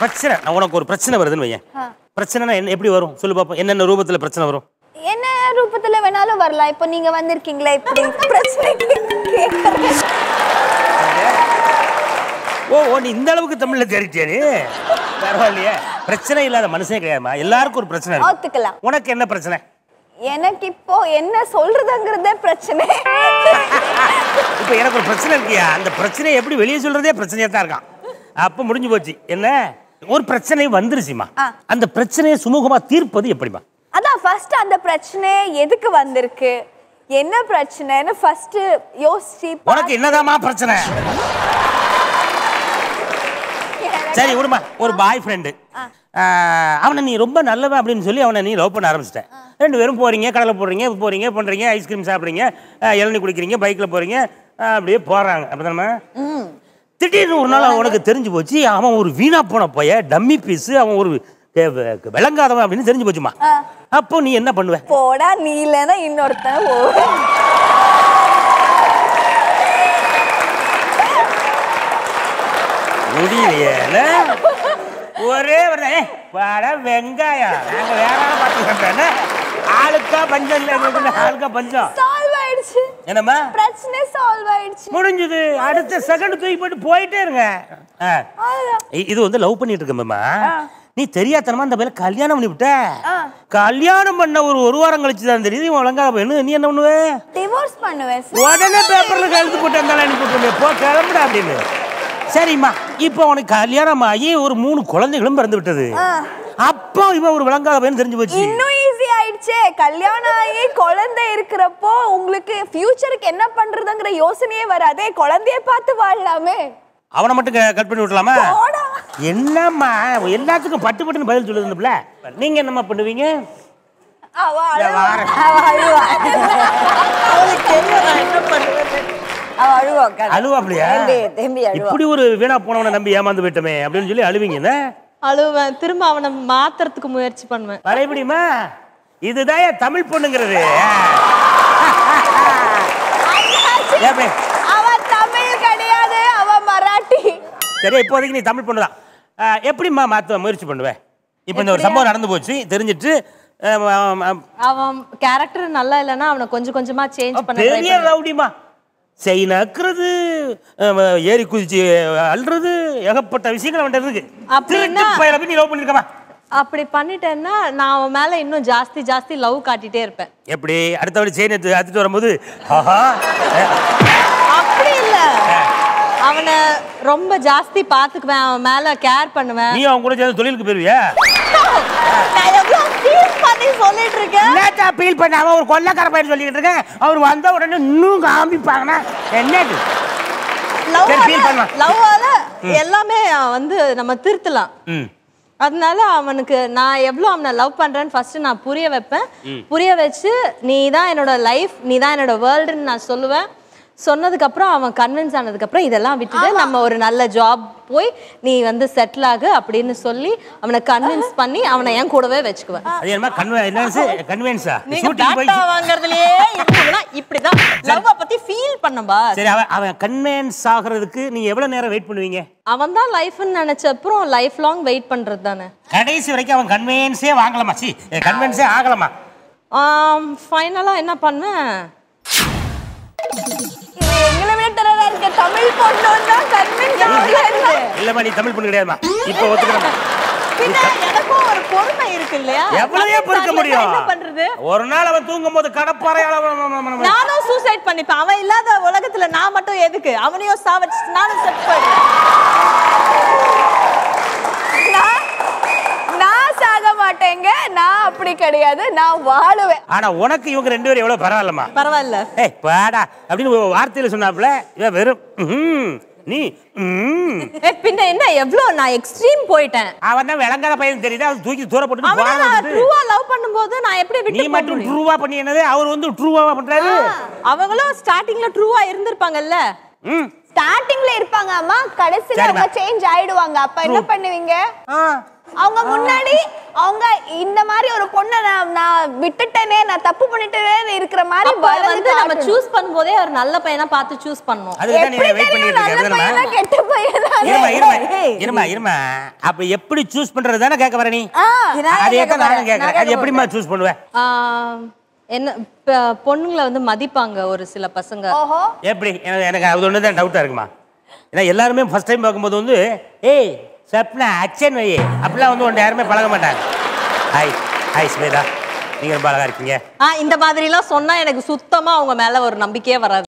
பிரச்சனை நான் உனக்கு ஒரு பிரச்சனை வருதுன்னு வையேன் பிரச்சனைனா என்ன எப்படி வரும் சொல்லு பாப்போம் என்னென்ன ரூபத்துல பிரச்சனை வரும் என்ன ரூபத்துல வேணாலும் வரலாம் இப்போ நீங்க வந்திருக்கீங்களா இப்படி பிரச்சனை ஓ ஓ நீ இந்த அளவுக்கு தமிழ்ல தெரிஞ்சியா பரவாயில்லையே பிரச்சனை இல்லாத மனுஷனே கிடையாதுமா எல்லாருக்கும் ஒரு பிரச்சனை ஒத்துக்கலாம் உனக்கு என்ன பிரச்சனை எனக்கு இப்போ என்ன சொல்றதுங்கிறதே பிரச்சனை இப்போ எனக்கு ஒரு பிரச்சனை இருக்கியா அந்த பிரச்சனையை எப்படி வெளியே சொல்றதே பிரச்சனையா தான் இருக்கான் அப்போ முடிஞ்சு போச்சு என்ன ஒரு பிரச்சனை வந்துருச்சுமா அந்த பிரச்சனையை சுமூகமா தீர்ப்பது எப்படிமா அதான் ஃபர்ஸ்ட் அந்த பிரச்சனை எதுக்கு வந்திருக்கு என்ன பிரச்சனைன்னு ஃபர்ஸ்ட் யோசிச்சு உனக்கு என்னதாமா பிரச்சனை சரி விடுமா ஒரு பாய் ஃப்ரெண்டு அவனை நீ ரொம்ப நல்லவன் அப்படின்னு சொல்லி அவனை நீ லவ் பண்ண ஆரம்பிச்சிட்டேன் ரெண்டு பேரும் போகிறீங்க கடலில் போடுறீங்க போகிறீங்க பண்ணுறீங்க ஐஸ்கிரீம் சாப்பிட்றீங்க இளநீ குடிக்கிறீங்க பைக்கில் போகிறீங்க அப்படியே போறாங்க அப்படிதானே திடீர்னு ஒரு நாள் அவனுக்கு தெரிஞ்சு போச்சு அவன் ஒரு வீணா போன பைய டம்மி பீஸ் அவன் ஒரு விளங்காதவன் அப்படின்னு தெரிஞ்சு போச்சுமா அப்போ நீ என்ன பண்ணுவ போடா நீ இல்லைன்னா இன்னொருத்தன் முடியல ஒரே ஒரு வெங்காயம் நாங்க வேற ஆளுக்கா பஞ்சம் ஆளுக்கா பஞ்சம் என்னம்மா பிரச்சனை சால்வ் ஆயிடுச்சு முடிஞ்சது அடுத்த செகண்ட் தூக்கி போட்டு போயிட்டே இருங்க இது வந்து லவ் பண்ணிட்டு இருக்கேம்மா நீ தெரியாதனமா அந்த பையில கல்யாணம் பண்ணி விட்ட கல்யாணம் பண்ண ஒரு ஒரு வாரம் கழிச்சு தான் தெரியுது ஒழுங்கா என்ன நீ என்ன பண்ணுவே டிவோர்ஸ் பண்ணுவேன் உடனே பேப்பர்ல கழுத்து போட்டு அந்த லைன் போட்டு போ கிளம்புடா அப்படின்னு சரிம்மா இப்போ உனக்கு கல்யாணம் ஆகி ஒரு மூணு குழந்தைகளும் பிறந்து விட்டது அப்போ இவன் ஒரு விளங்காத பையன் தெரிஞ்சு போச்சு ஆச்சே கல்யாணம் ஆகி குழந்தை இருக்கிறப்போ உங்களுக்கு ஃபியூச்சருக்கு என்ன பண்றதுங்கிற யோசனையே வராதே குழந்தைய பார்த்து வாழலாமே அவனை மட்டும் கட் பண்ணி விடலாமா என்னம்மா எல்லாத்துக்கும் பட்டு பட்டுன்னு பதில் சொல்லுதுல நீங்க என்னம்மா பண்ணுவீங்க வீணா போனவனை நம்பி ஏமாந்து அப்படின்னு சொல்லி அழுவேன் திரும்ப அவனை மாத்துறதுக்கு முயற்சி பண்ணுவேன் இதுதான் தமிழ் பொண்ணுங்கிறது சரி இப்போதைக்கு நீ தமிழ் பொண்ணுதான் தான் எப்படிம்மா மாற்ற முயற்சி பண்ணுவேன் இப்போ இந்த ஒரு சம்பவம் நடந்து போச்சு தெரிஞ்சிட்டு அவன் கேரக்டர் நல்லா இல்லைன்னா அவனை கொஞ்சம் கொஞ்சமா சேஞ்ச் பண்ண பெரிய ரவுடிமா செயின் அக்குறது ஏறி குதிச்சு அல்றது ஏகப்பட்ட விஷயங்கள் அவன் இருக்கு அப்படின்னா நீ லவ் பண்ணிருக்கமா அப்படி பண்ணிட்டேன்னா நான் அவன் மேலே இன்னும் ஜாஸ்தி ஜாஸ்தி லவ் காட்டிகிட்டே இருப்பேன் எப்படி அடுத்த வாட்டி செயின் எடுத்து வரும்போது அப்படி இல்லை அவனை ரொம்ப ஜாஸ்தி பார்த்துக்குவேன் அவன் மேலே கேர் பண்ணுவேன் நீ அவன் கூட சேர்ந்து தொழிலுக்கு போயிருவியா என்ன இருக்கேன் ஃபீல் ஒரு அவர் வந்த உடனே இன்னும் என்னது லவ் எல்லாமே வந்து நம்ம திருத்தலாம் அதனால அவனுக்கு நான் எவ்வளோ அவனை லவ் பண்ணுறேன்னு ஃபஸ்ட்டு நான் புரிய வைப்பேன் புரிய வச்சு நீ தான் என்னோட லைஃப் நீ தான் என்னோட வேர்ல்டுன்னு நான் சொல்லுவேன் சொன்னதுக்கப்புறம் அவன் கன்வின்ஸ் ஆனதுக்கப்புறம் இதெல்லாம் விட்டுட்டு நம்ம ஒரு நல்ல ஜாப் போய் நீ வந்து செட்டில் ஆகு அப்படின்னு சொல்லி அவனை கன்வின்ஸ் பண்ணி அவனை என் கூடவே வச்சுக்குவேன் அது என்ன கன்வின்ஸ் கன்வின்ஸா நீங்க டாட்டா வாங்குறதுலயே இப்படிதான் லவ் பத்தி ஃபீல் பண்ணம்பா சரி அவன் அவன் கன்வின்ஸ் ஆகிறதுக்கு நீ எவ்வளவு நேரம் வெயிட் பண்ணுவீங்க அவன் தான் லைஃப்னு நினைச்ச அப்புறம் லைஃப் லாங் வெயிட் பண்றது தானே கடைசி வரைக்கும் அவன் கன்வின்ஸே வாங்கலாமா சி கன்வின்ஸே ஆகலாமா ஃபைனலா என்ன பண்ணேன் தமிழ் பொண்ணுன்னா கன்வின்ஸ் ஆகல இல்லம்மா நீ தமிழ் பொண்ணு கிடையாதுமா இப்போ ஒத்துக்கிறேன் பொறுமை இருக்கு இல்லையா பண்றது ஒரு நாள் அவன் நானும் சூசைட் பண்ணிப்பேன் அவன் இல்லாத உலகத்துல நான் மட்டும் எதுக்கு அவனையும் நானும் செட் மாட்டேங்க நான் அப்படி கிடையாது நான் வாழுவேன் ஆனா உனக்கு இவங்க ரெண்டு பேரும் எவ்வளவு பரவாயில்லமா பரவாயில்ல ஏய் பாடா அப்படின்னு வார்த்தையில சொன்னாப்புல இவன் வெறும் நீ பின்ன என்ன எவ்ளோ நான் எக்ஸ்ட்ரீம் போயிட்டேன் அவன் தான் விளங்காத பையன் தெரியுது அவன் தூக்கி தூர போட்டு அவன் ட்ரூவா லவ் பண்ணும்போது நான் எப்படி விட்டு நீ மட்டும் ட்ரூவா பண்ணி என்னது அவர் வந்து ட்ரூவாவா பண்றாரு அவங்களும் ஸ்டார்டிங்ல ட்ரூவா இருந்திருப்பாங்கல்ல ஸ்டார்டிங்ல இருப்பாங்க அம்மா கடைசில அவங்க சேஞ்ச் ஆயிடுவாங்க அப்ப என்ன பண்ணுவீங்க அவங்க முன்னாடி அவங்க இந்த மாதிரி ஒரு பொண்ணை நான் விட்டுட்டேனே நான் தப்பு பண்ணிட்டேனே இருக்கிற மாதிரி வந்து நம்ம சூஸ் பண்ணும்போதே ஒரு நல்ல பையனா பார்த்து சூஸ் பண்ணனும் இருமா இருமா அப்ப எப்படி சூஸ் பண்றது தானே கேட்க வர நீ அதே தான் கேக்குறேன் அது எப்படிமா சூஸ் பண்ணுவேன் என்ன பொண்ணுங்களை வந்து மதிப்பாங்க ஒரு சில பசங்க எப்படி எனக்கு அது ஒண்ணுதான் டவுட்டா இருக்குமா ஏன்னா எல்லாருமே ஃபர்ஸ்ட் டைம் பார்க்கும்போது வந்து ஏய் சப்னா அச்சன் வை அப்படிலாம் வந்து ஒன்று யாருமே பழக மாட்டாங்க ஹாய் ஹாய் ஸ்மிதா நீங்கள் ரொம்ப அழகாக இருக்கீங்க ஆ இந்த மாதிரிலாம் சொன்னால் எனக்கு சுத்தமாக அவங்க மேலே ஒரு நம்பிக்கையே வராது